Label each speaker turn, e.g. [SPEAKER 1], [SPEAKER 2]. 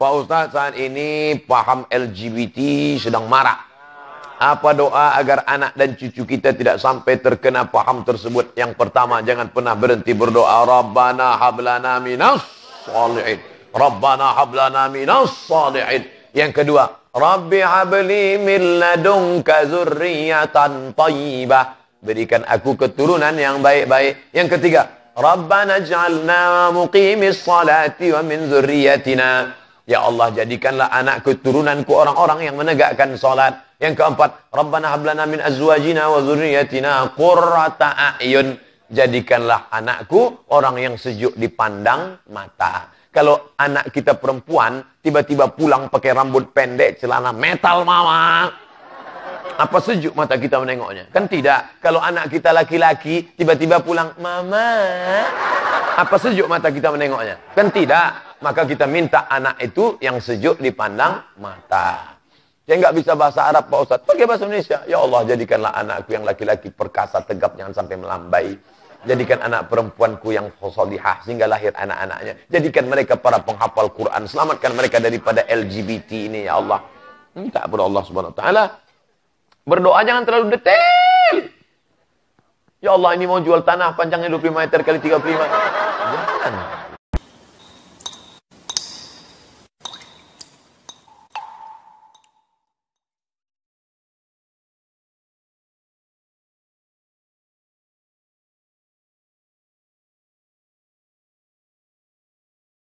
[SPEAKER 1] Pak Ustadz saat ini paham LGBT sedang marak. Apa doa agar anak dan cucu kita tidak sampai terkena paham tersebut? Yang pertama, jangan pernah berhenti berdoa. Rabbana hablana minas salihin. Rabbana hablana minas salihin. Yang kedua, Rabbi habli min ladunka zurriyatan tayyibah. Berikan aku keturunan yang baik-baik. Yang ketiga, Rabbana ja'alna muqimis salati wa min zurriyatina Ya Allah, jadikanlah anak keturunanku orang-orang yang menegakkan solat. Yang keempat, Rabbana hablana min azwajina wa zurriyatina qurrata a'yun. Jadikanlah anakku orang yang sejuk dipandang mata. Kalau anak kita perempuan, tiba-tiba pulang pakai rambut pendek, celana metal mama. Apa sejuk mata kita menengoknya? Kan tidak. Kalau anak kita laki-laki, tiba-tiba pulang, mama. Apa sejuk mata kita menengoknya? Kan tidak maka kita minta anak itu yang sejuk dipandang mata. Saya nggak bisa bahasa Arab, Pak Ustadz. Pakai bahasa Indonesia. Ya Allah, jadikanlah anakku yang laki-laki perkasa, tegap, jangan sampai melambai. Jadikan anak perempuanku yang solihah sehingga lahir anak-anaknya. Jadikan mereka para penghafal Quran. Selamatkan mereka daripada LGBT ini, ya Allah. Minta kepada Allah Subhanahu Wa Taala. Berdoa jangan terlalu detail. Ya Allah, ini mau jual tanah panjangnya 25 meter kali 35. Jangan.